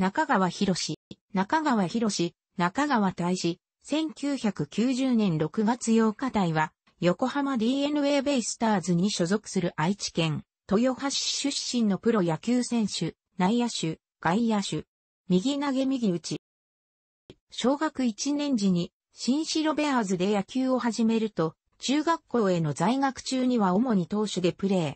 中川博士、中川博士、中川大志、1990年6月8日台は、横浜 DNA ベイスターズに所属する愛知県、豊橋市出身のプロ野球選手、内野手、外野手、右投げ右打ち。小学1年時に、新城ベアーズで野球を始めると、中学校への在学中には主に投手でプレー。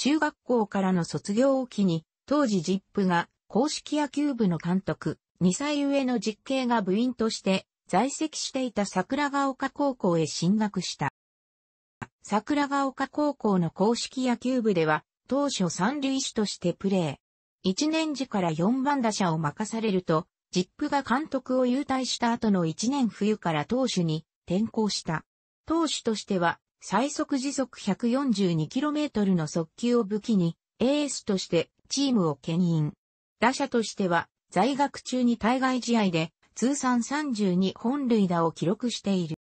中学校からの卒業を機に、当時ジップが公式野球部の監督、2歳上の実刑が部員として在籍していた桜ヶ丘高校へ進学した。桜ヶ丘高校の公式野球部では当初三塁手としてプレー。一年時から4番打者を任されると、ジップが監督を優退した後の一年冬から投手に転向した。投手としては最速時速 142km の速球を武器にエースとしてチームを牽引。打者としては、在学中に対外試合で、通算32本塁打を記録している。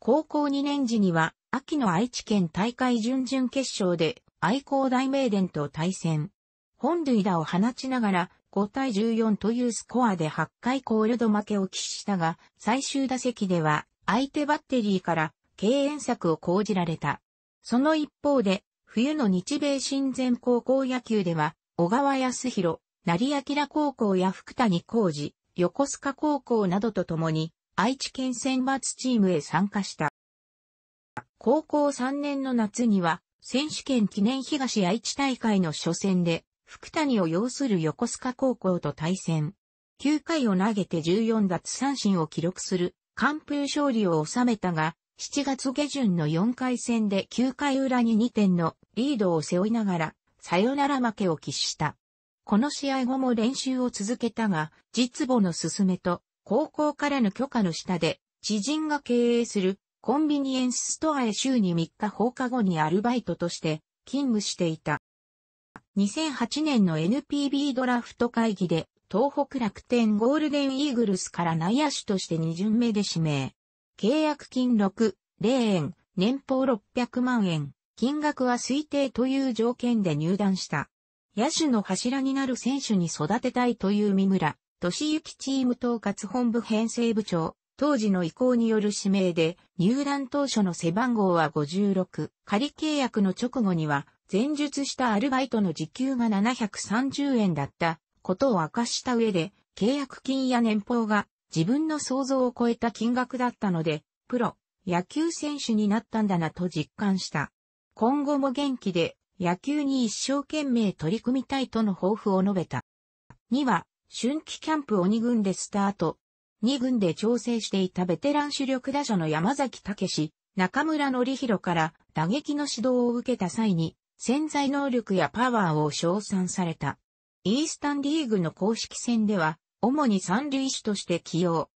高校2年時には、秋の愛知県大会準々決勝で、愛工大名電と対戦。本塁打を放ちながら、5対14というスコアで8回コールド負けを喫したが、最終打席では、相手バッテリーから、敬遠策を講じられた。その一方で、冬の日米親善高校野球では、小川康弘、成明高校や福谷浩二、横須賀高校などと共に、愛知県選抜チームへ参加した。高校3年の夏には、選手権記念東愛知大会の初戦で、福谷を擁する横須賀高校と対戦。9回を投げて14奪三振を記録する完封勝利を収めたが、7月下旬の4回戦で9回裏に2点のリードを背負いながら、さよなら負けを喫した。この試合後も練習を続けたが、実母の勧めと、高校からの許可の下で、知人が経営するコンビニエンスストアへ週に3日放課後にアルバイトとして勤務していた。2008年の NPB ドラフト会議で、東北楽天ゴールデンイーグルスから内野手として2巡目で指名。契約金6、0円、年俸600万円。金額は推定という条件で入団した。野手の柱になる選手に育てたいという三村、俊幸チーム統括本部編成部長、当時の意向による指名で、入団当初の背番号は56、仮契約の直後には、前述したアルバイトの時給が730円だったことを明かした上で、契約金や年俸が自分の想像を超えた金額だったので、プロ、野球選手になったんだなと実感した。今後も元気で野球に一生懸命取り組みたいとの抱負を述べた。2は、春季キャンプを2軍でスタート。2軍で調整していたベテラン主力打者の山崎武史、中村則弘から打撃の指導を受けた際に、潜在能力やパワーを称賛された。イースタンリーグの公式戦では、主に三塁手として起用。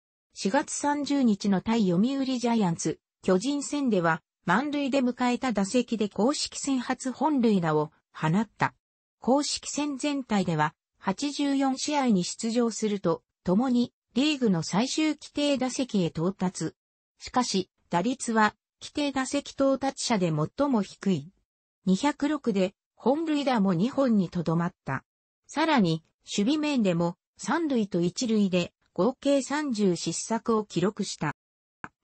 4月30日の対読売ジャイアンツ、巨人戦では、満塁で迎えた打席で公式戦初本塁打を放った。公式戦全体では84試合に出場すると、共にリーグの最終規定打席へ到達。しかし、打率は規定打席到達者で最も低い。206で本塁打も2本にとどまった。さらに、守備面でも3塁と1塁で合計30失策を記録した。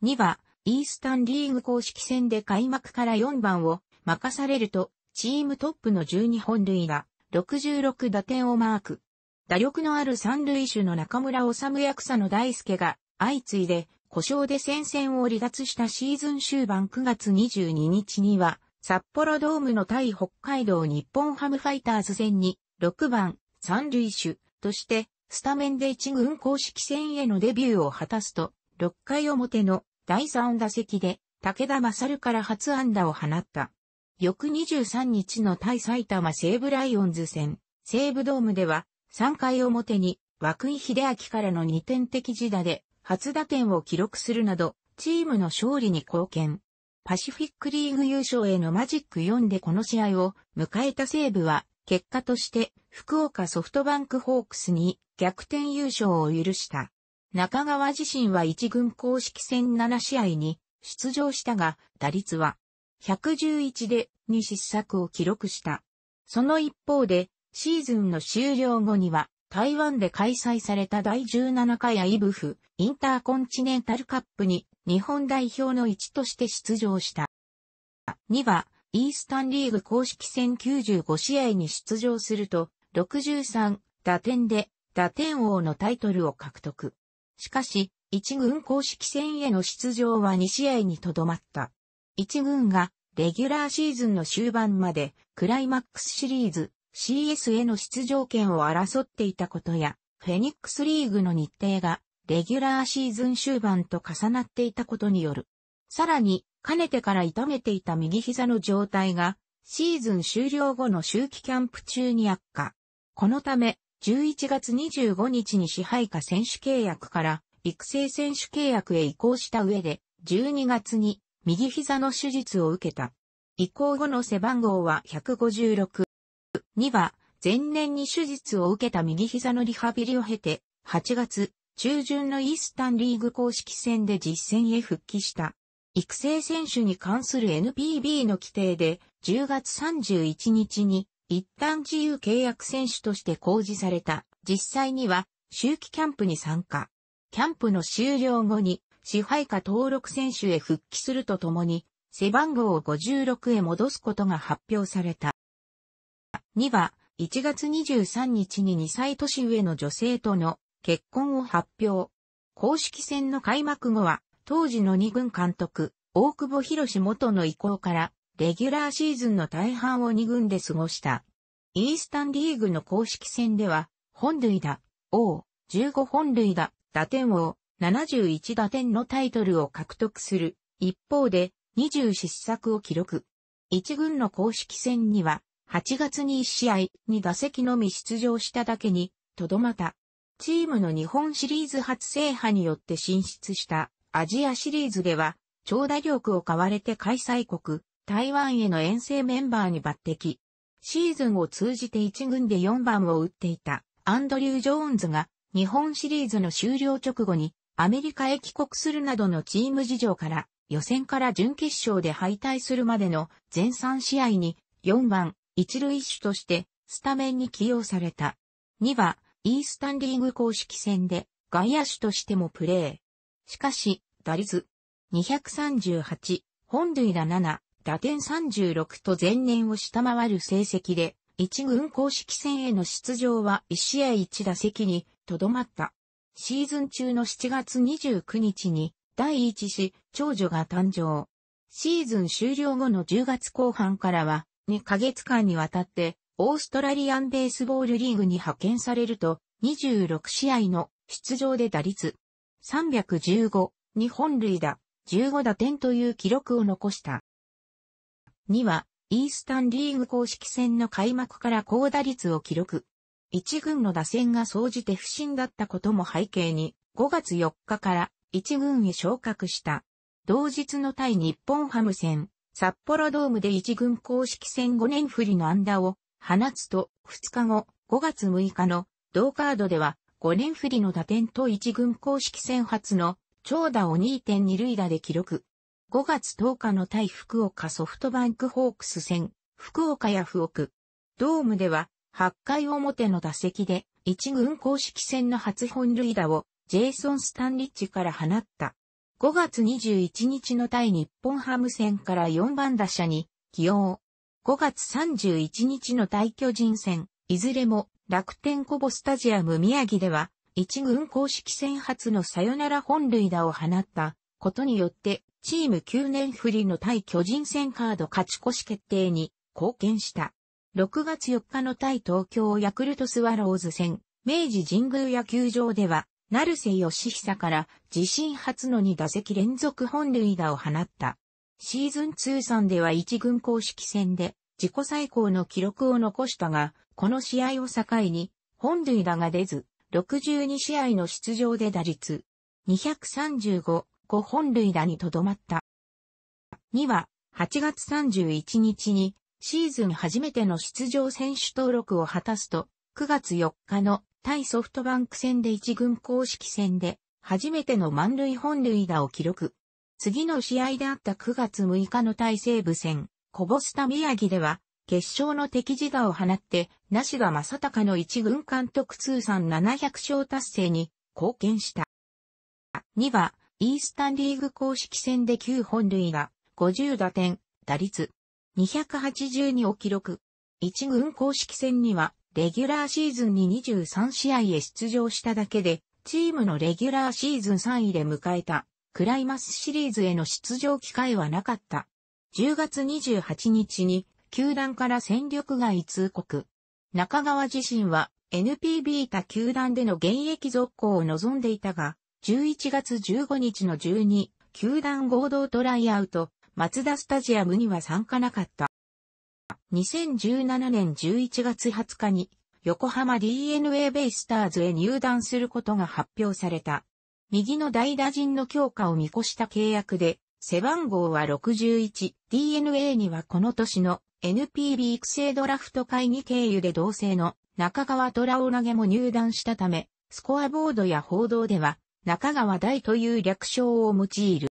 2は、イースタンリーグ公式戦で開幕から4番を任されると、チームトップの12本塁打、66打点をマーク。打力のある三塁手の中村治や草の大輔が相次いで故障で戦線を離脱したシーズン終盤9月22日には札幌ドームの対北海道日本ハムファイターズ戦に6番三塁手としてスタメンで一軍公式戦へのデビューを果たすと6回表の第3打席で、武田勝から初安打を放った。翌23日の対埼玉西武ライオンズ戦、西武ドームでは、3回表に、枠井秀明からの2点的自打で、初打点を記録するなど、チームの勝利に貢献。パシフィックリーグ優勝へのマジック4でこの試合を迎えた西武は、結果として、福岡ソフトバンクホークスに逆転優勝を許した。中川自身は1軍公式戦7試合に出場したが、打率は111で2失策を記録した。その一方で、シーズンの終了後には、台湾で開催された第17回アイブフインターコンチネンタルカップに日本代表の一として出場した。2は、イースタンリーグ公式戦95試合に出場すると、63打点で打点王のタイトルを獲得。しかし、一軍公式戦への出場は2試合にとどまった。一軍がレギュラーシーズンの終盤までクライマックスシリーズ CS への出場権を争っていたことや、フェニックスリーグの日程がレギュラーシーズン終盤と重なっていたことによる。さらに、かねてから痛めていた右膝の状態が、シーズン終了後の周期キャンプ中に悪化。このため、11月25日に支配下選手契約から育成選手契約へ移行した上で、12月に右膝の手術を受けた。移行後の背番号は156。2は、前年に手術を受けた右膝のリハビリを経て、8月、中旬のイースタンリーグ公式戦で実戦へ復帰した。育成選手に関する NPB の規定で、10月31日に一旦自由契約選手として公示された。実際には、周期キャンプに参加。キャンプの終了後に、支配下登録選手へ復帰するとともに、背番号を56へ戻すことが発表された。2は、1月23日に2歳年上の女性との結婚を発表。公式戦の開幕後は、当時の2軍監督、大久保博元の意向から、レギュラーシーズンの大半を2軍で過ごした。イースタンリーグの公式戦では、本塁打、王、15本塁打、打点王、71打点のタイトルを獲得する。一方で、20失策を記録。1軍の公式戦には、8月に1試合に打席のみ出場しただけに、とどまった。チームの日本シリーズ初制覇によって進出したアジアシリーズでは、長打力を買われて開催国、台湾への遠征メンバーに抜擢。シーズンを通じて1軍で4番を打っていたアンドリュー・ジョーンズが日本シリーズの終了直後にアメリカへ帰国するなどのチーム事情から予選から準決勝で敗退するまでの全3試合に4番一塁手としてスタメンに起用された。2はイースタンリーグ公式戦で外野手としてもプレー。しかし打率238、本塁打7、打点36と前年を下回る成績で、一軍公式戦への出場は1試合1打席にとどまった。シーズン中の7月29日に第一子、長女が誕生。シーズン終了後の10月後半からは2ヶ月間にわたってオーストラリアンベースボールリーグに派遣されると26試合の出場で打率315、日本塁打、15打点という記録を残した。2は、イースタンリーグ公式戦の開幕から高打率を記録。1軍の打線が総じて不振だったことも背景に、5月4日から1軍へ昇格した。同日の対日本ハム戦、札幌ドームで1軍公式戦5年振りの安打を放つと、2日後、5月6日の同カードでは、5年振りの打点と1軍公式戦初の長打を2.2塁打で記録。5月10日の対福岡ソフトバンクホークス戦、福岡ヤフオク。ドームでは、8回表の打席で、1軍公式戦の初本塁打を、ジェイソン・スタンリッチから放った。5月21日の対日本ハム戦から4番打者に、起用。5月31日の対巨人戦、いずれも楽天コボスタジアム宮城では、1軍公式戦初のサヨナラ本塁打を放ったことによってチーム9年振りの対巨人戦カード勝ち越し決定に貢献した。6月4日の対東京ヤクルトスワローズ戦、明治神宮野球場では、成瀬義久から自身初の2打席連続本塁打を放った。シーズン通算では1軍公式戦で自己最高の記録を残したが、この試合を境に本塁打が出ず、62試合の出場で打率235、5本塁打にとどまった。2は、8月31日に、シーズン初めての出場選手登録を果たすと、9月4日の対ソフトバンク戦で1軍公式戦で、初めての満塁本塁打を記録。次の試合であった9月6日の対西武戦、コボスタ宮城では、決勝の敵自打を放って、梨田正隆の一軍監督通算700勝達成に貢献した。2は、イースタンリーグ公式戦で9本塁打、50打点、打率、282を記録。1軍公式戦には、レギュラーシーズンに23試合へ出場しただけで、チームのレギュラーシーズン3位で迎えた、クライマスシリーズへの出場機会はなかった。10月28日に、球団から戦力外通告。中川自身は、NPB 他球団での現役続行を望んでいたが、11月15日の12、球団合同トライアウト、松田スタジアムには参加なかった。2017年11月20日に、横浜 DNA ベイスターズへ入団することが発表された。右の代打陣の強化を見越した契約で、背番号は 61DNA にはこの年の NPB 育成ドラフト会議経由で同性の中川虎を投げも入団したため、スコアボードや報道では中川大という略称を用いる。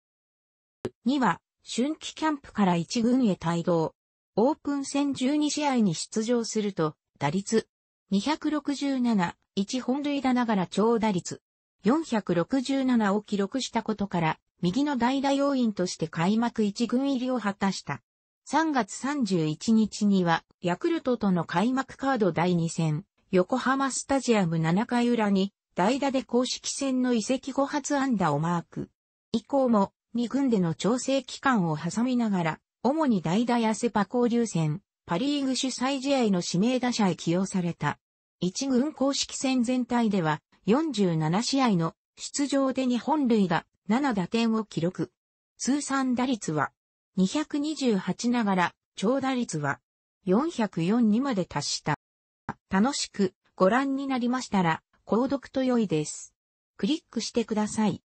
2は、春季キャンプから1軍へ帯同。オープン戦12試合に出場すると、打率267、1本塁打ながら長打率467を記録したことから、右の代打要員として開幕1軍入りを果たした。3月31日には、ヤクルトとの開幕カード第2戦、横浜スタジアム7回裏に代打で公式戦の移籍後初安打をマーク。以降も2軍での調整期間を挟みながら、主に代打やセパ交流戦、パリーグ主催試合の指名打者へ起用された。1軍公式戦全体では47試合の出場で2本塁打7打点を記録。通算打率は228ながら長打率は404にまで達した。楽しくご覧になりましたら購読と良いです。クリックしてください。